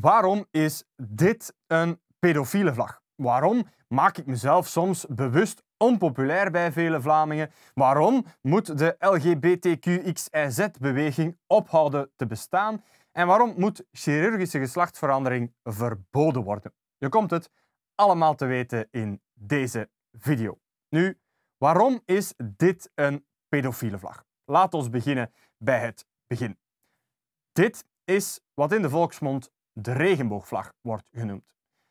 Waarom is dit een pedofiele vlag? Waarom maak ik mezelf soms bewust onpopulair bij vele Vlamingen? Waarom moet de LGBTQXIZ-beweging ophouden te bestaan? En waarom moet chirurgische geslachtverandering verboden worden? Je komt het allemaal te weten in deze video. Nu, waarom is dit een pedofiele vlag? Laat ons beginnen bij het begin. Dit is wat in de volksmond de regenboogvlag wordt genoemd.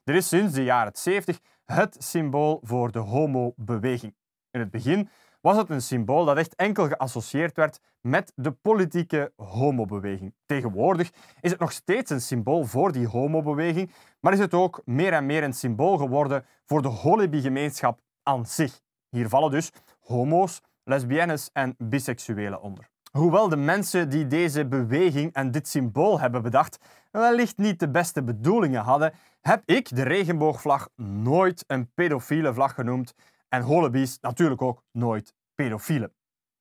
Dit is sinds de jaren 70 het symbool voor de homobeweging. In het begin was het een symbool dat echt enkel geassocieerd werd met de politieke homobeweging. Tegenwoordig is het nog steeds een symbool voor die homobeweging, maar is het ook meer en meer een symbool geworden voor de holibi-gemeenschap aan zich. Hier vallen dus homo's, lesbiennes en biseksuelen onder. Hoewel de mensen die deze beweging en dit symbool hebben bedacht wellicht niet de beste bedoelingen hadden, heb ik de regenboogvlag nooit een pedofiele vlag genoemd en Hollebies natuurlijk ook nooit pedofiele.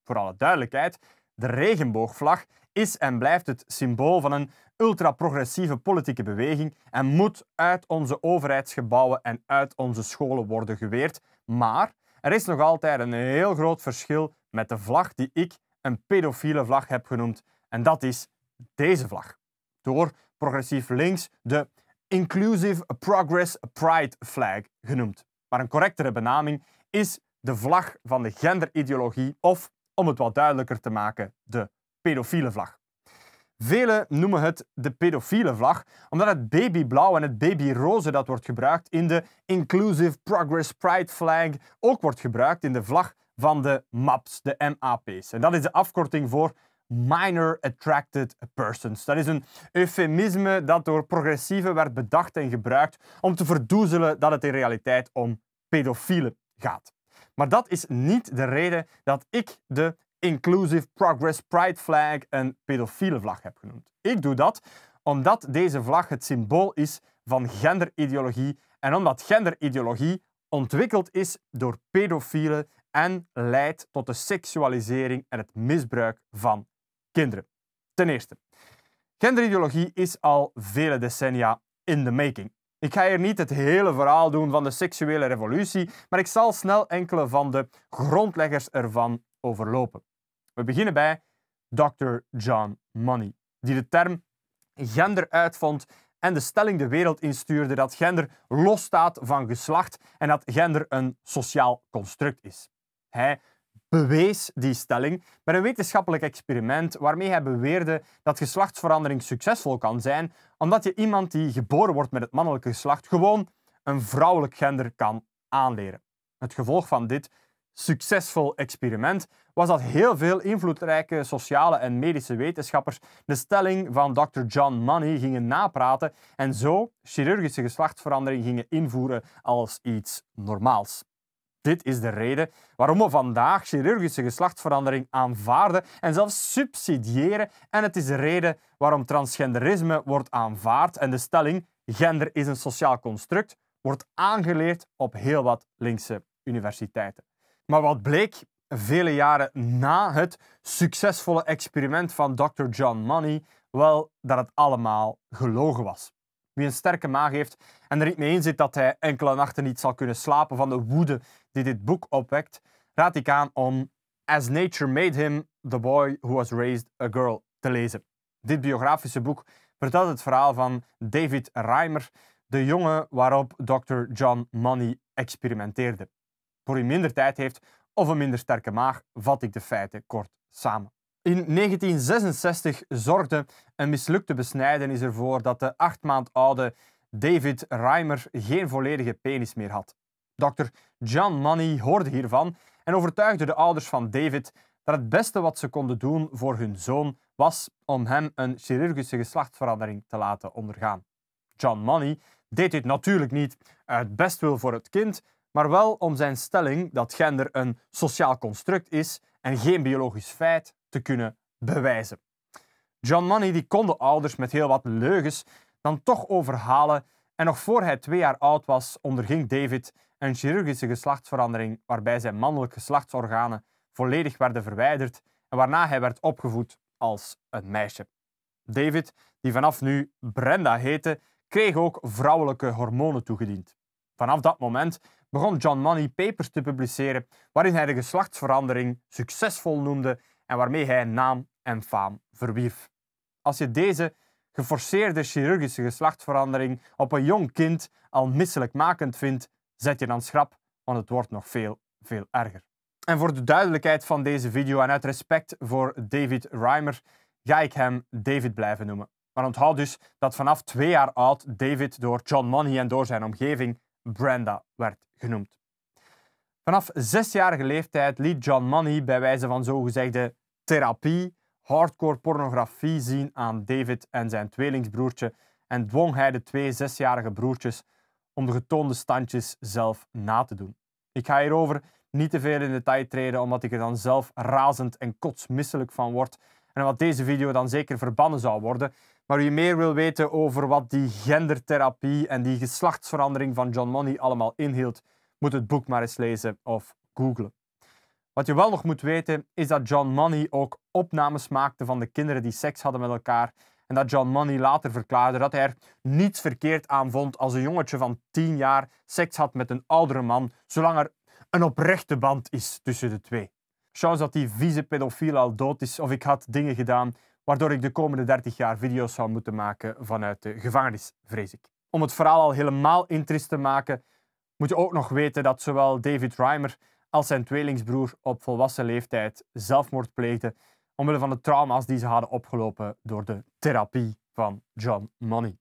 Voor alle duidelijkheid, de regenboogvlag is en blijft het symbool van een ultraprogressieve politieke beweging en moet uit onze overheidsgebouwen en uit onze scholen worden geweerd. Maar er is nog altijd een heel groot verschil met de vlag die ik een pedofiele vlag heb genoemd. En dat is deze vlag. Door progressief links de Inclusive Progress Pride Flag genoemd. Maar een correctere benaming is de vlag van de genderideologie of, om het wat duidelijker te maken, de pedofiele vlag. Velen noemen het de pedofiele vlag, omdat het babyblauw en het babyroze dat wordt gebruikt in de Inclusive Progress Pride Flag ook wordt gebruikt in de vlag van de MAPS, de MAP's. En dat is de afkorting voor minor attracted persons. Dat is een eufemisme dat door progressieven werd bedacht en gebruikt om te verdoezelen dat het in realiteit om pedofielen gaat. Maar dat is niet de reden dat ik de Inclusive Progress Pride Flag een pedofiele vlag heb genoemd. Ik doe dat omdat deze vlag het symbool is van genderideologie en omdat genderideologie ontwikkeld is door pedofielen en leidt tot de seksualisering en het misbruik van kinderen. Ten eerste, genderideologie is al vele decennia in the making. Ik ga hier niet het hele verhaal doen van de seksuele revolutie, maar ik zal snel enkele van de grondleggers ervan overlopen. We beginnen bij Dr. John Money, die de term gender uitvond en de stelling de wereld instuurde dat gender losstaat van geslacht en dat gender een sociaal construct is. Hij bewees die stelling met een wetenschappelijk experiment waarmee hij beweerde dat geslachtsverandering succesvol kan zijn, omdat je iemand die geboren wordt met het mannelijke geslacht gewoon een vrouwelijk gender kan aanleren. Het gevolg van dit succesvol experiment was dat heel veel invloedrijke sociale en medische wetenschappers de stelling van Dr. John Money gingen napraten en zo chirurgische geslachtsverandering gingen invoeren als iets normaals. Dit is de reden waarom we vandaag chirurgische geslachtsverandering aanvaarden en zelfs subsidiëren. En het is de reden waarom transgenderisme wordt aanvaard en de stelling gender is een sociaal construct wordt aangeleerd op heel wat linkse universiteiten. Maar wat bleek vele jaren na het succesvolle experiment van Dr. John Money? Wel, dat het allemaal gelogen was. Wie een sterke maag heeft en er niet mee in zit dat hij enkele nachten niet zal kunnen slapen van de woede die dit boek opwekt, raad ik aan om As Nature Made Him, The Boy Who Was Raised a Girl te lezen. Dit biografische boek vertelt het verhaal van David Reimer, de jongen waarop Dr. John Money experimenteerde. Voor hij minder tijd heeft of een minder sterke maag, vat ik de feiten kort samen. In 1966 zorgde een mislukte besnijdenis ervoor dat de acht maand oude David Reimer geen volledige penis meer had. Dr. John Money hoorde hiervan en overtuigde de ouders van David dat het beste wat ze konden doen voor hun zoon was om hem een chirurgische geslachtsverandering te laten ondergaan. John Money deed dit natuurlijk niet uit bestwil voor het kind, maar wel om zijn stelling dat gender een sociaal construct is en geen biologisch feit te kunnen bewijzen. John Money die kon de ouders met heel wat leugens dan toch overhalen en nog voor hij twee jaar oud was onderging David een chirurgische geslachtsverandering waarbij zijn mannelijke geslachtsorganen volledig werden verwijderd en waarna hij werd opgevoed als een meisje. David, die vanaf nu Brenda heette, kreeg ook vrouwelijke hormonen toegediend. Vanaf dat moment begon John Money papers te publiceren waarin hij de geslachtsverandering succesvol noemde en waarmee hij naam en faam verwierf. Als je deze geforceerde chirurgische geslachtsverandering op een jong kind al misselijkmakend vindt, zet je dan schrap, want het wordt nog veel, veel erger. En voor de duidelijkheid van deze video en uit respect voor David Reimer, ga ik hem David blijven noemen. Maar onthoud dus dat vanaf twee jaar oud David door John Money en door zijn omgeving Brenda werd genoemd. Vanaf zesjarige leeftijd liet John Money bij wijze van zogezegde therapie hardcore pornografie zien aan David en zijn tweelingsbroertje en dwong hij de twee zesjarige broertjes om de getoonde standjes zelf na te doen. Ik ga hierover niet te veel in detail treden, omdat ik er dan zelf razend en kotsmisselijk van word en wat deze video dan zeker verbannen zou worden. Maar wie meer wil weten over wat die gendertherapie en die geslachtsverandering van John Money allemaal inhield, moet het boek maar eens lezen of googlen. Wat je wel nog moet weten is dat John Money ook opnames maakte van de kinderen die seks hadden met elkaar en dat John Money later verklaarde dat hij er niets verkeerd aan vond als een jongetje van 10 jaar seks had met een oudere man, zolang er een oprechte band is tussen de twee. Chance dat die vieze pedofiel al dood is of ik had dingen gedaan waardoor ik de komende 30 jaar video's zou moeten maken vanuit de gevangenis, vrees ik. Om het verhaal al helemaal interest te maken, moet je ook nog weten dat zowel David Reimer als zijn tweelingsbroer op volwassen leeftijd zelfmoord pleegden omwille van de trauma's die ze hadden opgelopen door de therapie van John Money.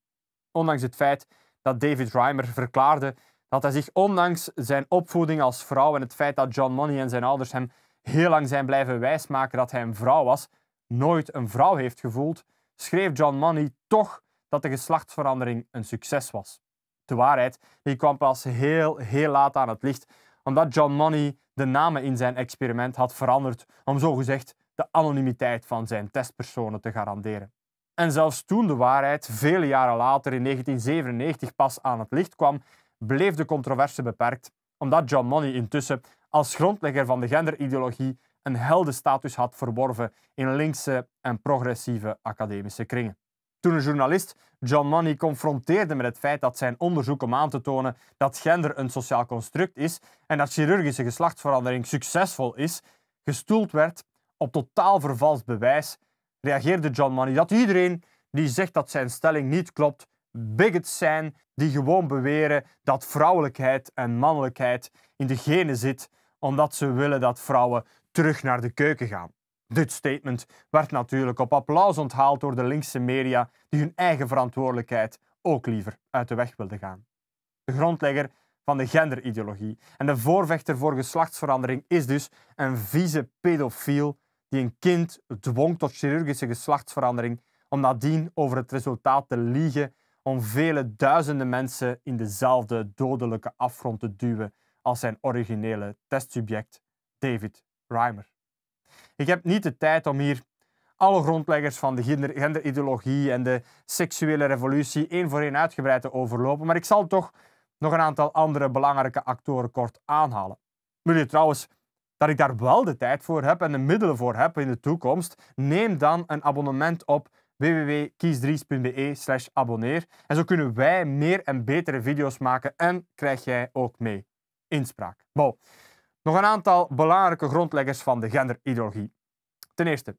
Ondanks het feit dat David Reimer verklaarde dat hij zich ondanks zijn opvoeding als vrouw en het feit dat John Money en zijn ouders hem heel lang zijn blijven wijsmaken dat hij een vrouw was, nooit een vrouw heeft gevoeld, schreef John Money toch dat de geslachtsverandering een succes was. De waarheid die kwam pas heel, heel laat aan het licht, omdat John Money de namen in zijn experiment had veranderd om zogezegd de anonimiteit van zijn testpersonen te garanderen. En zelfs toen de waarheid vele jaren later in 1997 pas aan het licht kwam, bleef de controverse beperkt, omdat John Money intussen als grondlegger van de genderideologie een heldenstatus had verworven in linkse en progressieve academische kringen. Toen een journalist John Money confronteerde met het feit dat zijn onderzoek om aan te tonen dat gender een sociaal construct is en dat chirurgische geslachtsverandering succesvol is, gestoeld werd op totaal vervals bewijs reageerde John Money dat iedereen die zegt dat zijn stelling niet klopt, bigots zijn die gewoon beweren dat vrouwelijkheid en mannelijkheid in de genen zit, omdat ze willen dat vrouwen terug naar de keuken gaan. Dit statement werd natuurlijk op applaus onthaald door de linkse media, die hun eigen verantwoordelijkheid ook liever uit de weg wilden gaan. De grondlegger van de genderideologie en de voorvechter voor geslachtsverandering is dus een vieze pedofiel die een kind dwong tot chirurgische geslachtsverandering om nadien over het resultaat te liegen, om vele duizenden mensen in dezelfde dodelijke afgrond te duwen als zijn originele testsubject David Reimer. Ik heb niet de tijd om hier alle grondleggers van de genderideologie en de seksuele revolutie één voor één uitgebreid te overlopen, maar ik zal toch nog een aantal andere belangrijke actoren kort aanhalen. Wil je trouwens dat ik daar wel de tijd voor heb en de middelen voor heb in de toekomst, neem dan een abonnement op www.kiesdries.be slash abonneer. En zo kunnen wij meer en betere video's maken en krijg jij ook mee inspraak. Nog een aantal belangrijke grondleggers van de genderideologie. Ten eerste,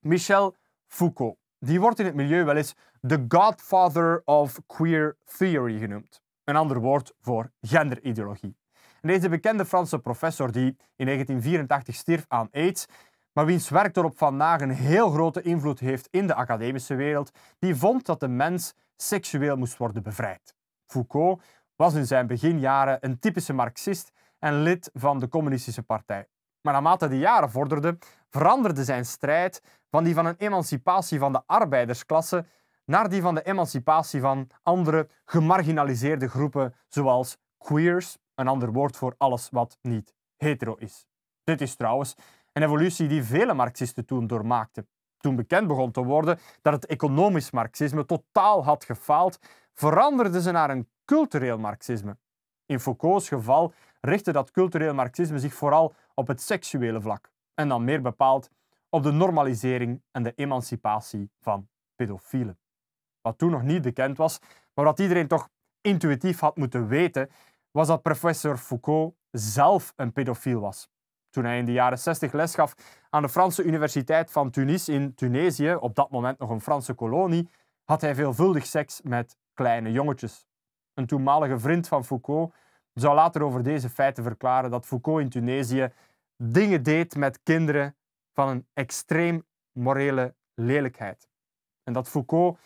Michel Foucault. Die wordt in het milieu wel eens de godfather of queer theory genoemd. Een ander woord voor genderideologie deze bekende Franse professor die in 1984 stierf aan AIDS, maar wiens werk erop vandaag een heel grote invloed heeft in de academische wereld, die vond dat de mens seksueel moest worden bevrijd. Foucault was in zijn beginjaren een typische marxist en lid van de communistische partij. Maar naarmate de jaren vorderden, veranderde zijn strijd van die van een emancipatie van de arbeidersklasse naar die van de emancipatie van andere gemarginaliseerde groepen, zoals queers, een ander woord voor alles wat niet hetero is. Dit is trouwens een evolutie die vele Marxisten toen doormaakten. Toen bekend begon te worden dat het economisch Marxisme totaal had gefaald, veranderden ze naar een cultureel Marxisme. In Foucault's geval richtte dat cultureel Marxisme zich vooral op het seksuele vlak en dan meer bepaald op de normalisering en de emancipatie van pedofielen. Wat toen nog niet bekend was, maar wat iedereen toch intuïtief had moeten weten, was dat professor Foucault zelf een pedofiel was. Toen hij in de jaren 60 les gaf aan de Franse Universiteit van Tunis in Tunesië, op dat moment nog een Franse kolonie, had hij veelvuldig seks met kleine jongetjes. Een toenmalige vriend van Foucault zou later over deze feiten verklaren dat Foucault in Tunesië dingen deed met kinderen van een extreem morele lelijkheid. En dat Foucault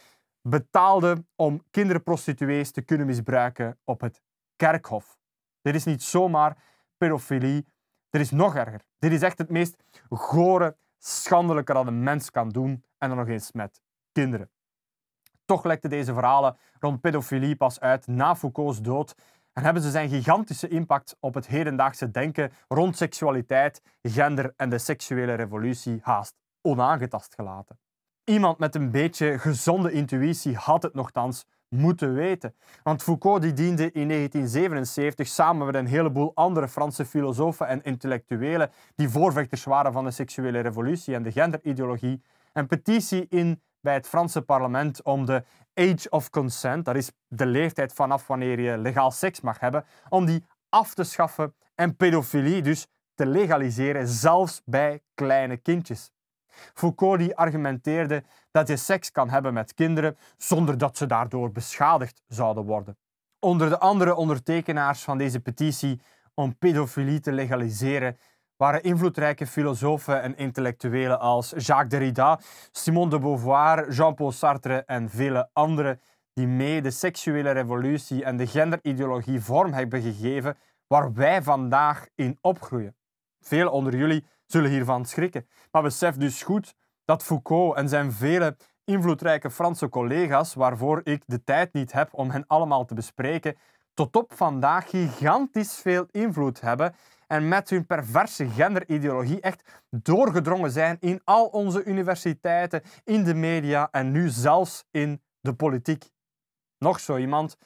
betaalde om kinderprostituees te kunnen misbruiken op het kerkhof. Dit is niet zomaar pedofilie. Dit is nog erger. Dit is echt het meest gore, schandelijke dat een mens kan doen. En dan nog eens met kinderen. Toch lekten deze verhalen rond pedofilie pas uit na Foucault's dood en hebben ze zijn gigantische impact op het hedendaagse denken rond seksualiteit, gender en de seksuele revolutie haast onaangetast gelaten. Iemand met een beetje gezonde intuïtie had het nogthans moeten weten. Want Foucault die diende in 1977 samen met een heleboel andere Franse filosofen en intellectuelen die voorvechters waren van de seksuele revolutie en de genderideologie, een petitie in bij het Franse parlement om de age of consent, dat is de leeftijd vanaf wanneer je legaal seks mag hebben, om die af te schaffen en pedofilie dus te legaliseren, zelfs bij kleine kindjes. Foucault die argumenteerde dat je seks kan hebben met kinderen zonder dat ze daardoor beschadigd zouden worden. Onder de andere ondertekenaars van deze petitie om pedofilie te legaliseren waren invloedrijke filosofen en intellectuelen als Jacques Derrida, Simone de Beauvoir, Jean-Paul Sartre en vele anderen die mee de seksuele revolutie en de genderideologie vorm hebben gegeven waar wij vandaag in opgroeien. Veel onder jullie zullen hiervan schrikken. Maar besef dus goed dat Foucault en zijn vele invloedrijke Franse collega's, waarvoor ik de tijd niet heb om hen allemaal te bespreken, tot op vandaag gigantisch veel invloed hebben en met hun perverse genderideologie echt doorgedrongen zijn in al onze universiteiten, in de media en nu zelfs in de politiek. Nog zo iemand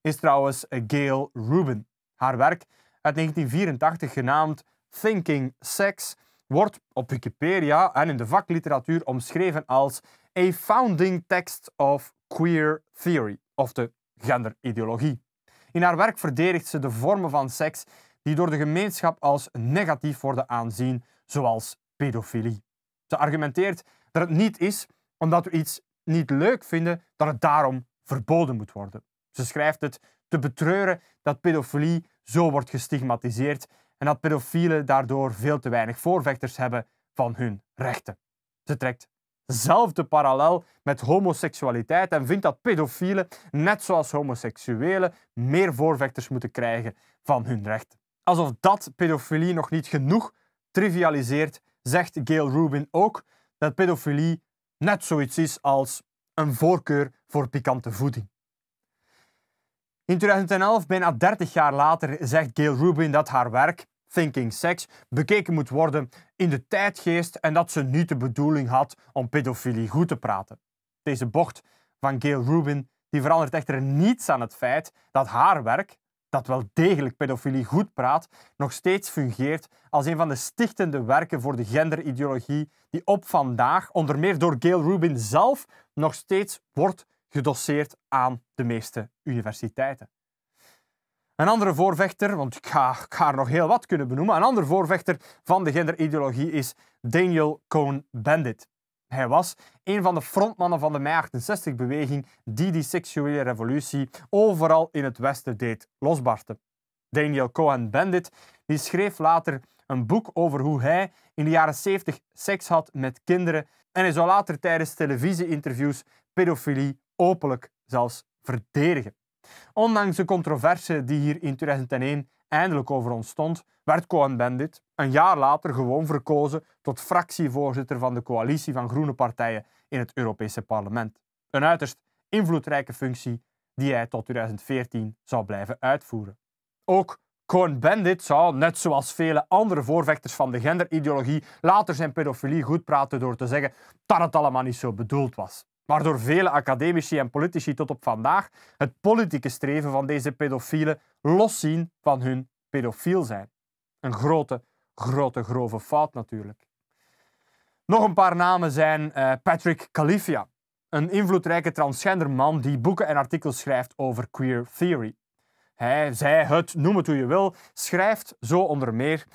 is trouwens Gail Rubin. Haar werk uit 1984 genaamd Thinking Sex wordt op Wikipedia en in de vakliteratuur omschreven als a founding text of queer theory, of de genderideologie. In haar werk verdedigt ze de vormen van seks die door de gemeenschap als negatief worden aanzien, zoals pedofilie. Ze argumenteert dat het niet is omdat we iets niet leuk vinden, dat het daarom verboden moet worden. Ze schrijft het te betreuren dat pedofilie zo wordt gestigmatiseerd en dat pedofielen daardoor veel te weinig voorvechters hebben van hun rechten. Ze trekt zelfde parallel met homoseksualiteit en vindt dat pedofielen, net zoals homoseksuelen, meer voorvechters moeten krijgen van hun rechten. Alsof dat pedofilie nog niet genoeg trivialiseert, zegt Gail Rubin ook dat pedofilie net zoiets is als een voorkeur voor pikante voeding. In 2011, bijna 30 jaar later, zegt Gail Rubin dat haar werk Thinking Sex bekeken moet worden in de tijdgeest en dat ze niet de bedoeling had om pedofilie goed te praten. Deze bocht van Gail Rubin die verandert echter niets aan het feit dat haar werk, dat wel degelijk pedofilie goed praat, nog steeds fungeert als een van de stichtende werken voor de genderideologie die op vandaag, onder meer door Gail Rubin zelf, nog steeds wordt gedoseerd aan de meeste universiteiten. Een andere voorvechter, want ik ga, ik ga, er nog heel wat kunnen benoemen, een andere voorvechter van de genderideologie is Daniel Cohen bendit Hij was een van de frontmannen van de Mei-68-beweging die die seksuele revolutie overal in het Westen deed losbarsten. Daniel Cohen-Bendit die schreef later een boek over hoe hij in de jaren 70 seks had met kinderen en hij zou later tijdens televisieinterviews pedofilie openlijk zelfs verdedigen. Ondanks de controverse die hier in 2001 eindelijk over ontstond, werd Cohen-Bendit een jaar later gewoon verkozen tot fractievoorzitter van de coalitie van groene partijen in het Europese parlement. Een uiterst invloedrijke functie die hij tot 2014 zou blijven uitvoeren. Ook Cohen bendit zou, net zoals vele andere voorvechters van de genderideologie, later zijn pedofilie goed praten door te zeggen dat het allemaal niet zo bedoeld was waardoor vele academici en politici tot op vandaag het politieke streven van deze pedofielen loszien van hun pedofiel zijn. Een grote, grote, grove fout natuurlijk. Nog een paar namen zijn eh, Patrick Califia, een invloedrijke transgender man die boeken en artikels schrijft over queer theory. Hij, zij, het, noem het hoe je wil, schrijft zo onder meer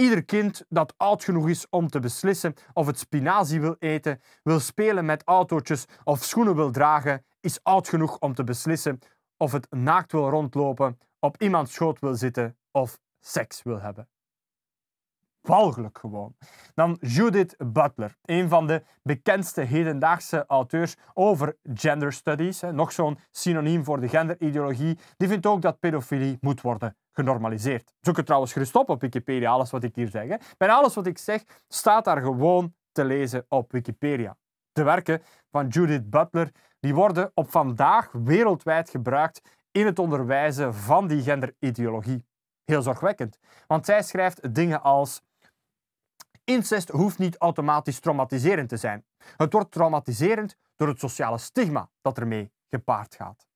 Ieder kind dat oud genoeg is om te beslissen of het spinazie wil eten, wil spelen met autootjes of schoenen wil dragen, is oud genoeg om te beslissen of het naakt wil rondlopen, op iemands schoot wil zitten of seks wil hebben walgelijk gewoon. Dan Judith Butler, een van de bekendste hedendaagse auteurs over gender studies. Nog zo'n synoniem voor de genderideologie. Die vindt ook dat pedofilie moet worden genormaliseerd. Zoek het trouwens gerust op op Wikipedia, alles wat ik hier zeg. Bijna alles wat ik zeg staat daar gewoon te lezen op Wikipedia. De werken van Judith Butler die worden op vandaag wereldwijd gebruikt in het onderwijzen van die genderideologie. Heel zorgwekkend, want zij schrijft dingen als incest hoeft niet automatisch traumatiserend te zijn. Het wordt traumatiserend door het sociale stigma dat ermee gepaard gaat.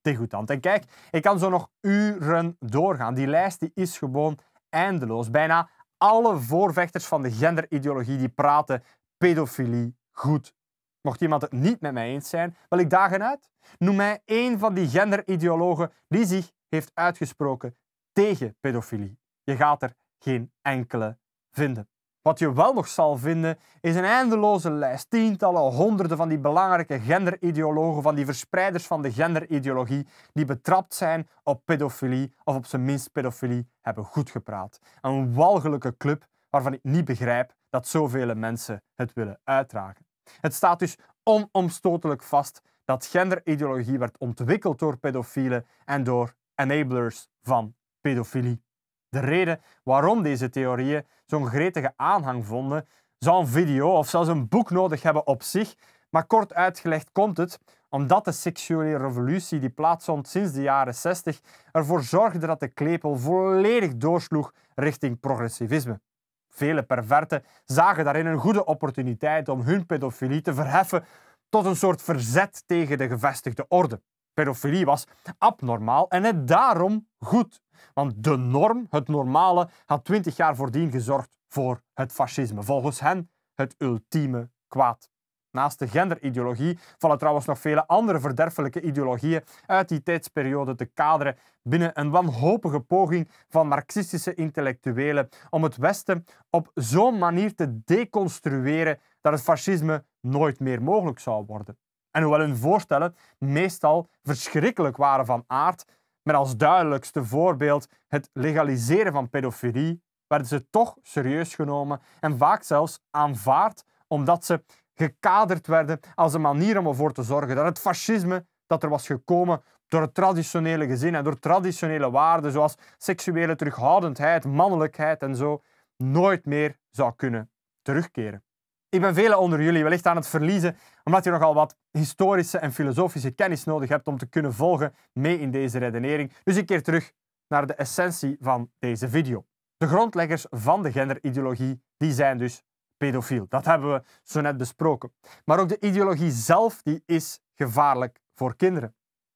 Degoutant. En kijk, ik kan zo nog uren doorgaan. Die lijst die is gewoon eindeloos. Bijna alle voorvechters van de genderideologie die praten pedofilie goed. Mocht iemand het niet met mij eens zijn, wil ik dagen uit. Noem mij één van die genderideologen die zich heeft uitgesproken tegen pedofilie. Je gaat er geen enkele vinden. Wat je wel nog zal vinden, is een eindeloze lijst, tientallen, honderden van die belangrijke genderideologen, van die verspreiders van de genderideologie, die betrapt zijn op pedofilie, of op zijn minst pedofilie hebben goed gepraat. Een walgelijke club waarvan ik niet begrijp dat zoveel mensen het willen uitdragen. Het staat dus onomstotelijk vast dat genderideologie werd ontwikkeld door pedofielen en door enablers van pedofilie. De reden waarom deze theorieën zo'n gretige aanhang vonden, zou een video of zelfs een boek nodig hebben op zich, maar kort uitgelegd komt het omdat de seksuele revolutie die plaatsvond sinds de jaren 60 ervoor zorgde dat de klepel volledig doorsloeg richting progressivisme. Vele perverten zagen daarin een goede opportuniteit om hun pedofilie te verheffen tot een soort verzet tegen de gevestigde orde. Pedofilie was abnormaal en het daarom goed. Want de norm, het normale, had twintig jaar voordien gezorgd voor het fascisme. Volgens hen het ultieme kwaad. Naast de genderideologie vallen trouwens nog vele andere verderfelijke ideologieën uit die tijdsperiode te kaderen binnen een wanhopige poging van marxistische intellectuelen om het Westen op zo'n manier te deconstrueren dat het fascisme nooit meer mogelijk zou worden. En hoewel hun voorstellen meestal verschrikkelijk waren van aard, met als duidelijkste voorbeeld het legaliseren van pedofilie, werden ze toch serieus genomen en vaak zelfs aanvaard omdat ze gekaderd werden als een manier om ervoor te zorgen dat het fascisme dat er was gekomen door het traditionele gezin en door traditionele waarden zoals seksuele terughoudendheid, mannelijkheid en zo, nooit meer zou kunnen terugkeren. Ik ben velen onder jullie wellicht aan het verliezen, omdat je nogal wat historische en filosofische kennis nodig hebt om te kunnen volgen mee in deze redenering. Dus ik keer terug naar de essentie van deze video. De grondleggers van de genderideologie die zijn dus pedofiel. Dat hebben we zo net besproken. Maar ook de ideologie zelf die is gevaarlijk voor kinderen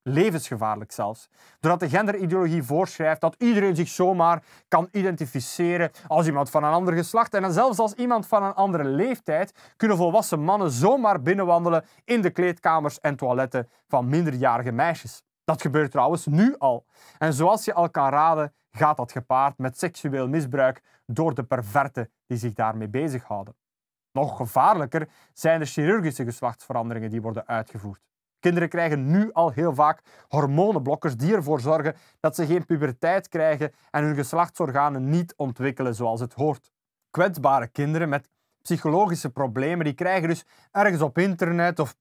levensgevaarlijk zelfs. Doordat de genderideologie voorschrijft dat iedereen zich zomaar kan identificeren als iemand van een ander geslacht. En dan zelfs als iemand van een andere leeftijd kunnen volwassen mannen zomaar binnenwandelen in de kleedkamers en toiletten van minderjarige meisjes. Dat gebeurt trouwens nu al. En zoals je al kan raden, gaat dat gepaard met seksueel misbruik door de perverten die zich daarmee bezighouden. Nog gevaarlijker zijn de chirurgische geslachtsveranderingen die worden uitgevoerd. Kinderen krijgen nu al heel vaak hormonenblokkers die ervoor zorgen dat ze geen puberteit krijgen en hun geslachtsorganen niet ontwikkelen zoals het hoort. Kwetsbare kinderen met psychologische problemen, die krijgen dus ergens op internet of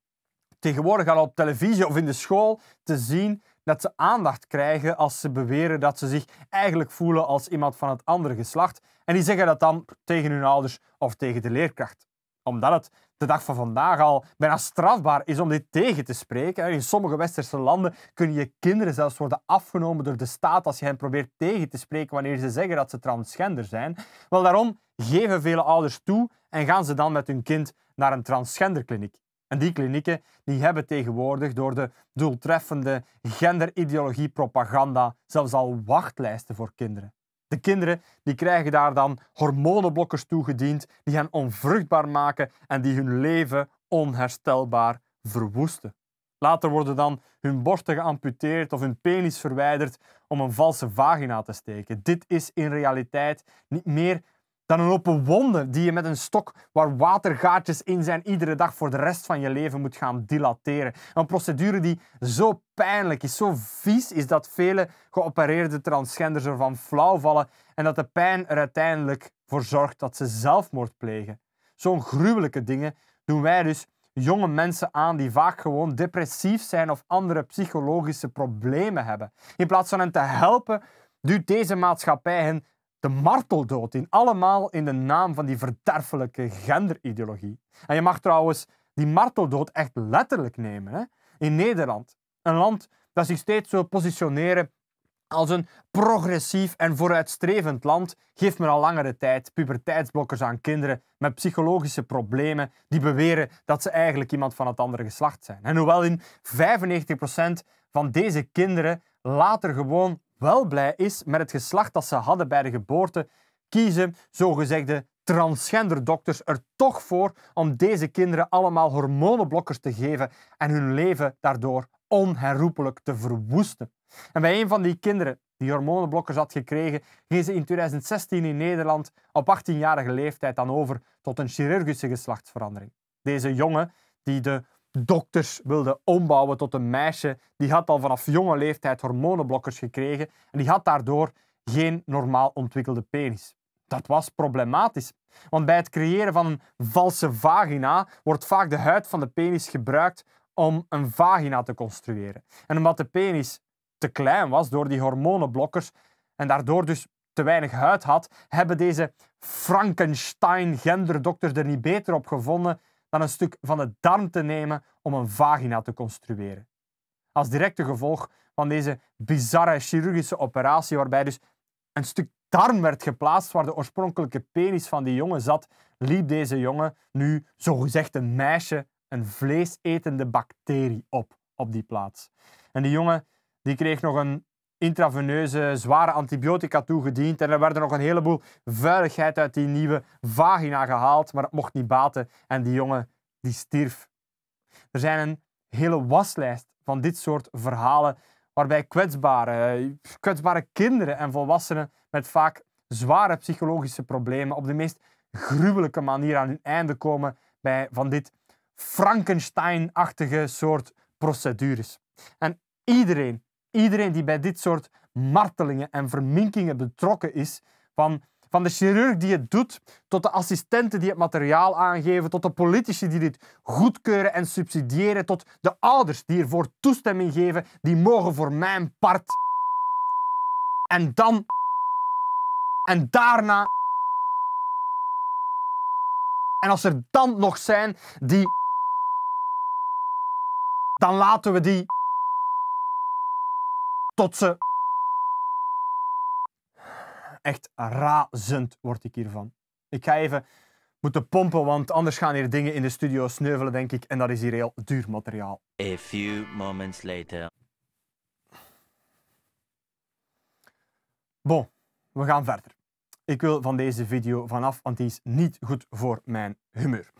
tegenwoordig al op televisie of in de school te zien dat ze aandacht krijgen als ze beweren dat ze zich eigenlijk voelen als iemand van het andere geslacht. En die zeggen dat dan tegen hun ouders of tegen de leerkracht. Omdat het de dag van vandaag al bijna strafbaar is om dit tegen te spreken. In sommige westerse landen kunnen je kinderen zelfs worden afgenomen door de staat als je hen probeert tegen te spreken wanneer ze zeggen dat ze transgender zijn. Wel, daarom geven vele ouders toe en gaan ze dan met hun kind naar een transgenderkliniek. En die klinieken die hebben tegenwoordig door de doeltreffende genderideologie propaganda zelfs al wachtlijsten voor kinderen. De kinderen die krijgen daar dan hormonenblokkers toegediend, die hen onvruchtbaar maken en die hun leven onherstelbaar verwoesten. Later worden dan hun borsten geamputeerd of hun penis verwijderd om een valse vagina te steken. Dit is in realiteit niet meer dan een open wonde die je met een stok waar watergaatjes in zijn iedere dag voor de rest van je leven moet gaan dilateren. Een procedure die zo pijnlijk is, zo vies is dat vele geopereerde transgenders ervan flauw vallen en dat de pijn er uiteindelijk voor zorgt dat ze zelfmoord plegen. Zo'n gruwelijke dingen doen wij dus jonge mensen aan die vaak gewoon depressief zijn of andere psychologische problemen hebben. In plaats van hen te helpen, duwt deze maatschappij hen de marteldood in. Allemaal in de naam van die verderfelijke genderideologie. En je mag trouwens die marteldood echt letterlijk nemen. Hè? In Nederland, een land dat zich steeds wil positioneren als een progressief en vooruitstrevend land geeft men al langere tijd puberteitsblokkers aan kinderen met psychologische problemen die beweren dat ze eigenlijk iemand van het andere geslacht zijn. En hoewel in 95% van deze kinderen later gewoon wel blij is met het geslacht dat ze hadden bij de geboorte, kiezen zogezegde transgenderdokters er toch voor om deze kinderen allemaal hormonenblokkers te geven en hun leven daardoor onherroepelijk te verwoesten. En bij een van die kinderen die hormonenblokkers had gekregen, ging ze in 2016 in Nederland op 18-jarige leeftijd dan over tot een chirurgische geslachtsverandering. Deze jongen, die de dokters wilde ombouwen tot een meisje. Die had al vanaf jonge leeftijd hormonenblokkers gekregen en die had daardoor geen normaal ontwikkelde penis. Dat was problematisch, want bij het creëren van een valse vagina wordt vaak de huid van de penis gebruikt om een vagina te construeren. En omdat de penis te klein was door die hormonenblokkers en daardoor dus te weinig huid had, hebben deze Frankenstein-genderdokters er niet beter op gevonden dan een stuk van de darm te nemen om een vagina te construeren. Als directe gevolg van deze bizarre chirurgische operatie, waarbij dus een stuk darm werd geplaatst waar de oorspronkelijke penis van die jongen zat, liep deze jongen nu, zogezegd een meisje, een vleesetende bacterie op op die plaats. En die jongen die kreeg nog een intraveneuze zware antibiotica toegediend. En er werden nog een heleboel vuiligheid uit die nieuwe vagina gehaald, maar dat mocht niet baten. En die jongen die stierf. Er zijn een hele waslijst van dit soort verhalen waarbij kwetsbare, kwetsbare kinderen en volwassenen met vaak zware psychologische problemen op de meest gruwelijke manier aan hun einde komen bij van dit Frankenstein-achtige soort procedures. En iedereen iedereen die bij dit soort martelingen en verminkingen betrokken is, van, van de chirurg die het doet, tot de assistenten die het materiaal aangeven, tot de politici die dit goedkeuren en subsidiëren, tot de ouders die ervoor toestemming geven, die mogen voor mijn part. En dan. En daarna. En als er dan nog zijn die. Dan laten we die tot ze. Echt razend word ik hiervan. Ik ga even moeten pompen, want anders gaan hier dingen in de studio sneuvelen, denk ik. En dat is hier heel duur materiaal. A few moments later. Bon, we gaan verder. Ik wil van deze video vanaf, want die is niet goed voor mijn humeur.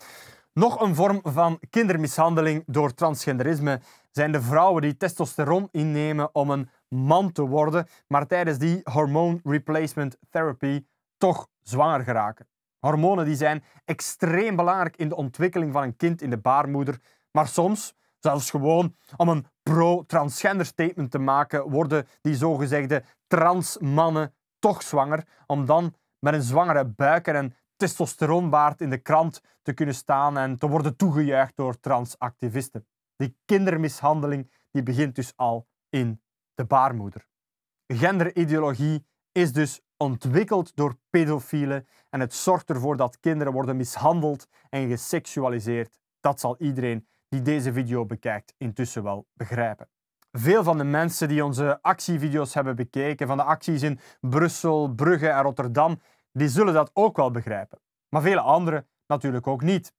Nog een vorm van kindermishandeling door transgenderisme zijn de vrouwen die testosteron innemen om een man te worden, maar tijdens die hormone replacement therapy toch zwanger geraken. Hormonen die zijn extreem belangrijk in de ontwikkeling van een kind in de baarmoeder, maar soms, zelfs gewoon om een pro-transgender statement te maken, worden die zogezegde transmannen toch zwanger, om dan met een zwangere buik en testosteronbaard in de krant te kunnen staan en te worden toegejuicht door transactivisten. Die kindermishandeling die begint dus al in de baarmoeder. Genderideologie is dus ontwikkeld door pedofielen en het zorgt ervoor dat kinderen worden mishandeld en geseksualiseerd. Dat zal iedereen die deze video bekijkt intussen wel begrijpen. Veel van de mensen die onze actievideo's hebben bekeken, van de acties in Brussel, Brugge en Rotterdam, die zullen dat ook wel begrijpen. Maar vele anderen natuurlijk ook niet.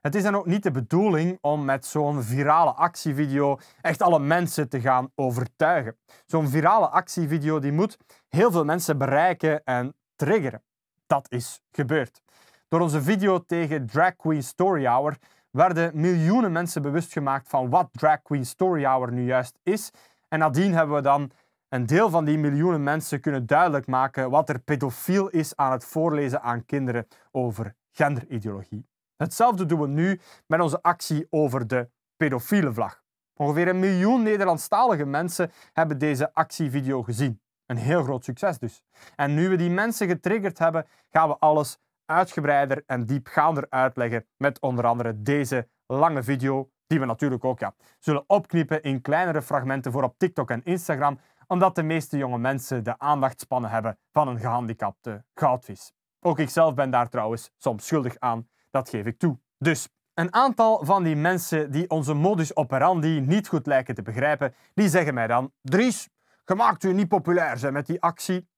Het is dan ook niet de bedoeling om met zo'n virale actievideo echt alle mensen te gaan overtuigen. Zo'n virale actievideo die moet heel veel mensen bereiken en triggeren. Dat is gebeurd. Door onze video tegen Drag Queen Story Hour werden miljoenen mensen bewust gemaakt van wat Drag Queen Story Hour nu juist is. En nadien hebben we dan een deel van die miljoenen mensen kunnen duidelijk maken wat er pedofiel is aan het voorlezen aan kinderen over genderideologie. Hetzelfde doen we nu met onze actie over de pedofiele vlag. Ongeveer een miljoen Nederlandstalige mensen hebben deze actievideo gezien. Een heel groot succes dus. En nu we die mensen getriggerd hebben, gaan we alles uitgebreider en diepgaander uitleggen met onder andere deze lange video, die we natuurlijk ook ja, zullen opknippen in kleinere fragmenten voor op TikTok en Instagram, omdat de meeste jonge mensen de aandachtspannen hebben van een gehandicapte goudvis. Ook ikzelf ben daar trouwens soms schuldig aan, dat geef ik toe. Dus een aantal van die mensen die onze modus operandi niet goed lijken te begrijpen, die zeggen mij dan: Dries, gemaakt u niet populair zijn met die actie.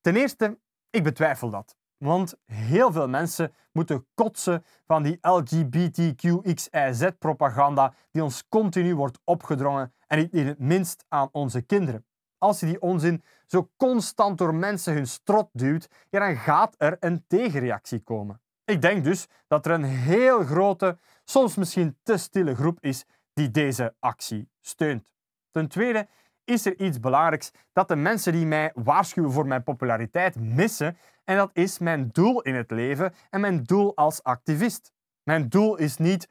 Ten eerste, ik betwijfel dat. Want heel veel mensen moeten kotsen van die LGBTQXIZ-propaganda die ons continu wordt opgedrongen en in het minst aan onze kinderen als je die onzin zo constant door mensen hun strot duwt, dan gaat er een tegenreactie komen. Ik denk dus dat er een heel grote, soms misschien te stille groep is die deze actie steunt. Ten tweede is er iets belangrijks dat de mensen die mij waarschuwen voor mijn populariteit missen, en dat is mijn doel in het leven en mijn doel als activist. Mijn doel is niet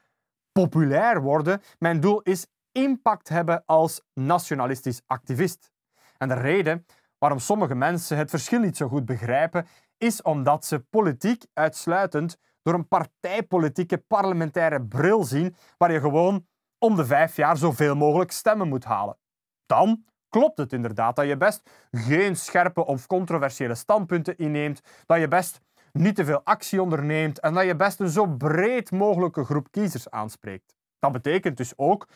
populair worden, mijn doel is impact hebben als nationalistisch activist. En de reden waarom sommige mensen het verschil niet zo goed begrijpen, is omdat ze politiek uitsluitend door een partijpolitieke parlementaire bril zien, waar je gewoon om de vijf jaar zoveel mogelijk stemmen moet halen. Dan klopt het inderdaad dat je best geen scherpe of controversiële standpunten inneemt, dat je best niet te veel actie onderneemt en dat je best een zo breed mogelijke groep kiezers aanspreekt. Dat betekent dus ook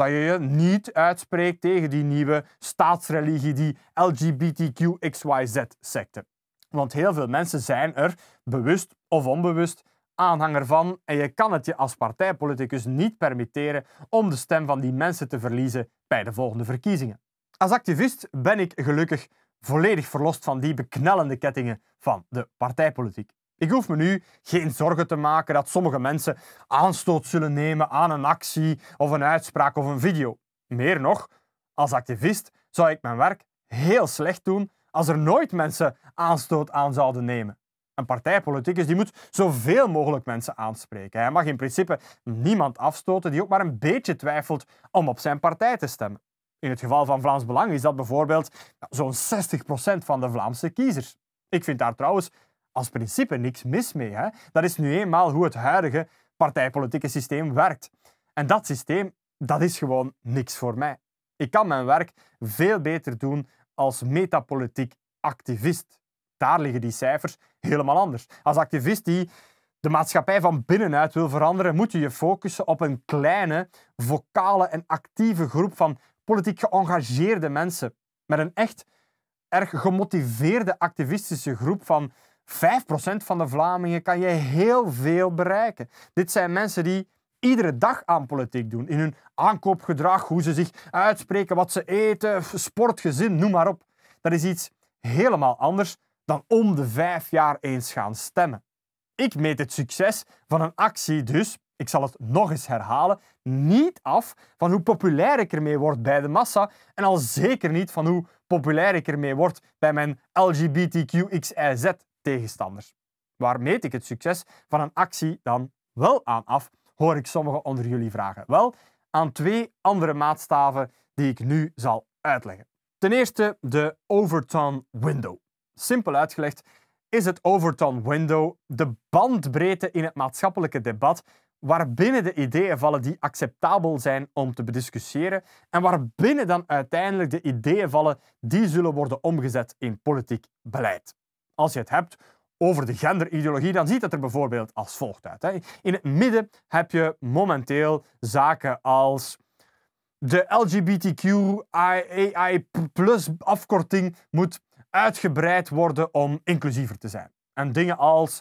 dat je je niet uitspreekt tegen die nieuwe staatsreligie, die lgbtqxyz secte Want heel veel mensen zijn er, bewust of onbewust, aanhanger van en je kan het je als partijpoliticus niet permitteren om de stem van die mensen te verliezen bij de volgende verkiezingen. Als activist ben ik gelukkig volledig verlost van die beknellende kettingen van de partijpolitiek. Ik hoef me nu geen zorgen te maken dat sommige mensen aanstoot zullen nemen aan een actie of een uitspraak of een video. Meer nog, als activist zou ik mijn werk heel slecht doen als er nooit mensen aanstoot aan zouden nemen. Een partijpoliticus die moet zoveel mogelijk mensen aanspreken. Hij mag in principe niemand afstoten die ook maar een beetje twijfelt om op zijn partij te stemmen. In het geval van Vlaams Belang is dat bijvoorbeeld zo'n 60% van de Vlaamse kiezers. Ik vind daar trouwens als principe niks mis mee. Hè? Dat is nu eenmaal hoe het huidige partijpolitieke systeem werkt. En dat systeem, dat is gewoon niks voor mij. Ik kan mijn werk veel beter doen als metapolitiek activist. Daar liggen die cijfers helemaal anders. Als activist die de maatschappij van binnenuit wil veranderen, moet je je focussen op een kleine, vocale en actieve groep van politiek geëngageerde mensen. Met een echt erg gemotiveerde activistische groep van 5% van de Vlamingen kan je heel veel bereiken. Dit zijn mensen die iedere dag aan politiek doen. In hun aankoopgedrag, hoe ze zich uitspreken, wat ze eten, sport, gezin, noem maar op. Dat is iets helemaal anders dan om de vijf jaar eens gaan stemmen. Ik meet het succes van een actie dus, ik zal het nog eens herhalen, niet af van hoe populair ik ermee word bij de massa en al zeker niet van hoe populair ik ermee word bij mijn LGBTQXIZ tegenstanders. Waar meet ik het succes van een actie dan wel aan af, hoor ik sommigen onder jullie vragen. Wel, aan twee andere maatstaven die ik nu zal uitleggen. Ten eerste de Overton Window. Simpel uitgelegd is het Overton Window de bandbreedte in het maatschappelijke debat waarbinnen de ideeën vallen die acceptabel zijn om te bediscussiëren en waarbinnen dan uiteindelijk de ideeën vallen die zullen worden omgezet in politiek beleid als je het hebt over de genderideologie, dan ziet het er bijvoorbeeld als volgt uit. Hè. In het midden heb je momenteel zaken als de LGBTQIAI plus afkorting moet uitgebreid worden om inclusiever te zijn. En dingen als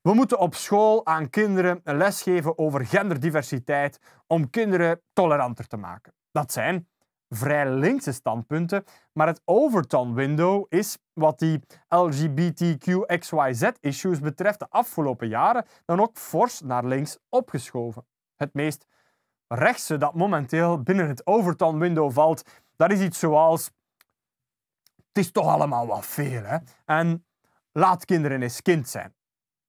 we moeten op school aan kinderen les geven over genderdiversiteit om kinderen toleranter te maken. Dat zijn vrij linkse standpunten. Maar het overton-window is, wat die LGBTQ-XYZ-issues betreft, de afgelopen jaren dan ook fors naar links opgeschoven. Het meest rechtse dat momenteel binnen het overton-window valt, dat is iets zoals... Het is toch allemaal wat veel, hè? En laat kinderen eens kind zijn.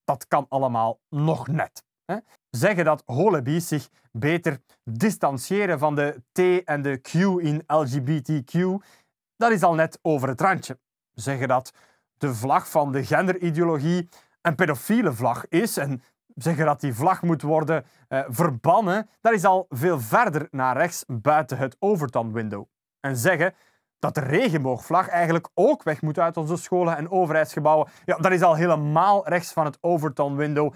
Dat kan allemaal nog net. Hè? zeggen dat Holebies zich beter distancieren van de T en de Q in LGBTQ, dat is al net over het randje. Zeggen dat de vlag van de genderideologie een pedofiele vlag is en zeggen dat die vlag moet worden eh, verbannen, dat is al veel verder naar rechts buiten het Overton-window. En zeggen dat de regenboogvlag eigenlijk ook weg moet uit onze scholen en overheidsgebouwen, ja, dat is al helemaal rechts van het Overton-window.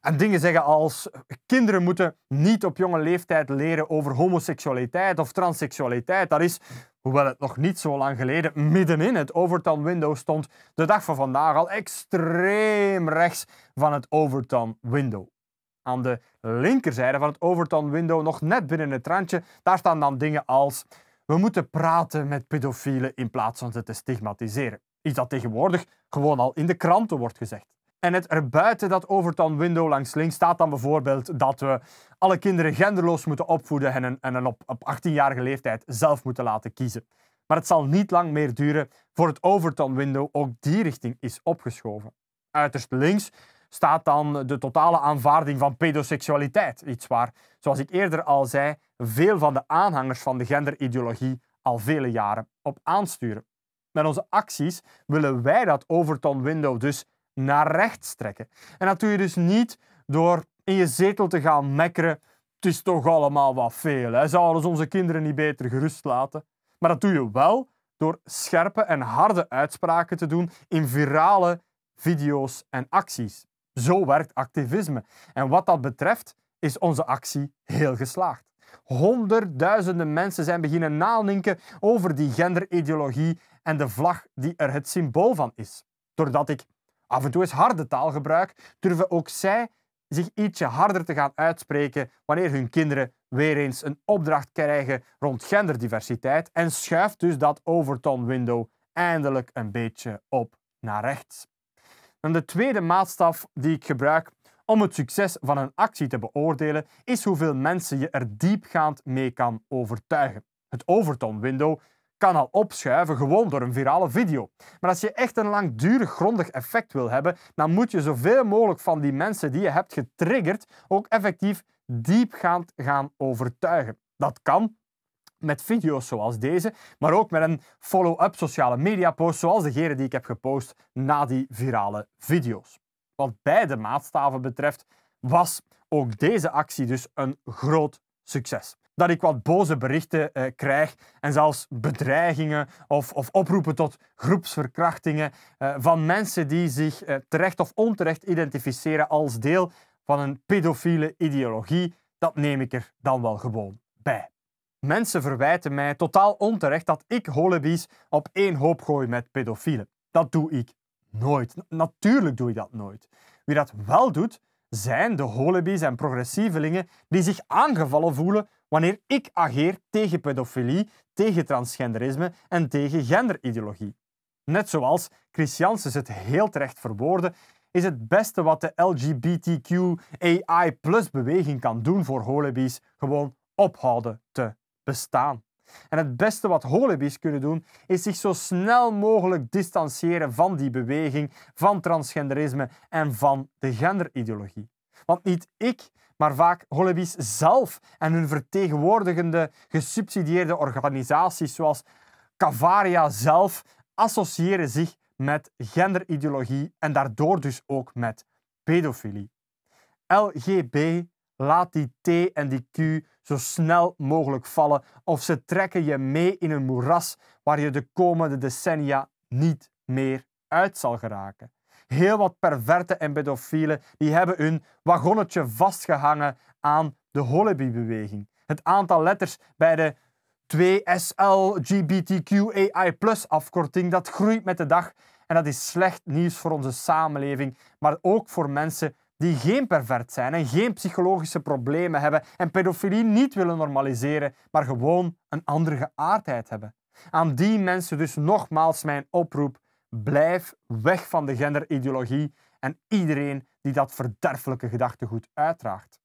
En dingen zeggen als kinderen moeten niet op jonge leeftijd leren over homoseksualiteit of transseksualiteit. Dat is, hoewel het nog niet zo lang geleden middenin het Overton window stond, de dag van vandaag al extreem rechts van het Overton window. Aan de linkerzijde van het Overton window, nog net binnen het randje, daar staan dan dingen als we moeten praten met pedofielen in plaats van ze te stigmatiseren. Iets dat tegenwoordig gewoon al in de kranten wordt gezegd. En het buiten dat overton window langs links staat dan bijvoorbeeld dat we alle kinderen genderloos moeten opvoeden en en op, op 18-jarige leeftijd zelf moeten laten kiezen. Maar het zal niet lang meer duren voor het overton window ook die richting is opgeschoven. Uiterst links staat dan de totale aanvaarding van pedoseksualiteit. Iets waar, zoals ik eerder al zei, veel van de aanhangers van de genderideologie al vele jaren op aansturen. Met onze acties willen wij dat Overton-window dus naar rechts strekken En dat doe je dus niet door in je zetel te gaan mekkeren. Het is toch allemaal wat veel. Hè? Zouden onze kinderen niet beter gerust laten? Maar dat doe je wel door scherpe en harde uitspraken te doen in virale video's en acties. Zo werkt activisme. En wat dat betreft is onze actie heel geslaagd. Honderdduizenden mensen zijn beginnen nadenken over die genderideologie en de vlag die er het symbool van is. Doordat ik Af en toe is harde taalgebruik. Durven ook zij zich ietsje harder te gaan uitspreken wanneer hun kinderen weer eens een opdracht krijgen rond genderdiversiteit en schuift dus dat Overton-window eindelijk een beetje op naar rechts. de tweede maatstaf die ik gebruik om het succes van een actie te beoordelen, is hoeveel mensen je er diepgaand mee kan overtuigen. Het Overton-window kan al opschuiven gewoon door een virale video. Maar als je echt een langdurig grondig effect wil hebben, dan moet je zoveel mogelijk van die mensen die je hebt getriggerd ook effectief diepgaand gaan overtuigen. Dat kan met video's zoals deze, maar ook met een follow-up sociale media post zoals degene die ik heb gepost na die virale video's. Wat beide maatstaven betreft was ook deze actie dus een groot succes dat ik wat boze berichten eh, krijg en zelfs bedreigingen of, of oproepen tot groepsverkrachtingen eh, van mensen die zich eh, terecht of onterecht identificeren als deel van een pedofiele ideologie. Dat neem ik er dan wel gewoon bij. Mensen verwijten mij totaal onterecht dat ik holebies op één hoop gooi met pedofielen. Dat doe ik nooit. Natuurlijk doe ik dat nooit. Wie dat wel doet, zijn de holebies en progressievelingen die zich aangevallen voelen wanneer ik ageer tegen pedofilie, tegen transgenderisme en tegen genderideologie. Net zoals Christiansen het heel terecht verwoordde, is het beste wat de LGBTQAI-beweging kan doen voor holebies gewoon ophouden te bestaan. En het beste wat holibies kunnen doen, is zich zo snel mogelijk distancieren van die beweging, van transgenderisme en van de genderideologie. Want niet ik, maar vaak holibies zelf en hun vertegenwoordigende, gesubsidieerde organisaties zoals Cavaria zelf associëren zich met genderideologie en daardoor dus ook met pedofilie. LGB, laat die T en die Q zo snel mogelijk vallen of ze trekken je mee in een moeras waar je de komende decennia niet meer uit zal geraken. Heel wat perverte en pedofielen die hebben hun wagonnetje vastgehangen aan de Holibi-beweging. Het aantal letters bij de 2 SLGBTQAI+ afkorting dat groeit met de dag en dat is slecht nieuws voor onze samenleving, maar ook voor mensen die geen pervert zijn en geen psychologische problemen hebben en pedofilie niet willen normaliseren, maar gewoon een andere geaardheid hebben. Aan die mensen dus nogmaals mijn oproep: blijf weg van de genderideologie en iedereen die dat verderfelijke gedachtegoed uitdraagt.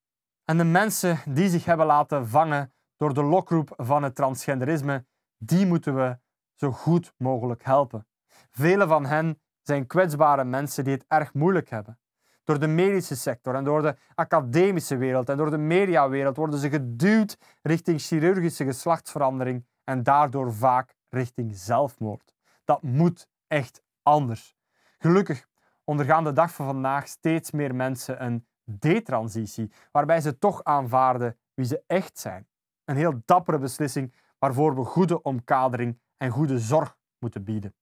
En de mensen die zich hebben laten vangen door de lokroep van het transgenderisme, die moeten we zo goed mogelijk helpen. Velen van hen zijn kwetsbare mensen die het erg moeilijk hebben door de medische sector en door de academische wereld en door de mediawereld worden ze geduwd richting chirurgische geslachtsverandering en daardoor vaak richting zelfmoord. Dat moet echt anders. Gelukkig ondergaan de dag van vandaag steeds meer mensen een detransitie, waarbij ze toch aanvaarden wie ze echt zijn. Een heel dappere beslissing waarvoor we goede omkadering en goede zorg moeten bieden.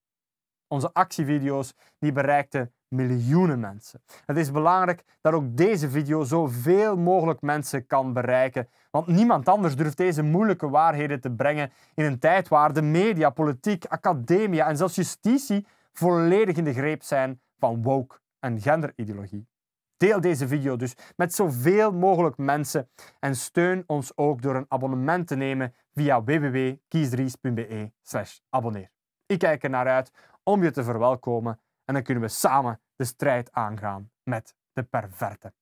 Onze actievideo's die bereikten miljoenen mensen. Het is belangrijk dat ook deze video zoveel mogelijk mensen kan bereiken, want niemand anders durft deze moeilijke waarheden te brengen in een tijd waar de media, politiek, academia en zelfs justitie volledig in de greep zijn van woke en genderideologie. Deel deze video dus met zoveel mogelijk mensen en steun ons ook door een abonnement te nemen via www.kiesdries.be/abonneer. Ik kijk er naar uit om je te verwelkomen en dan kunnen we samen de strijd aangaan met de perverte.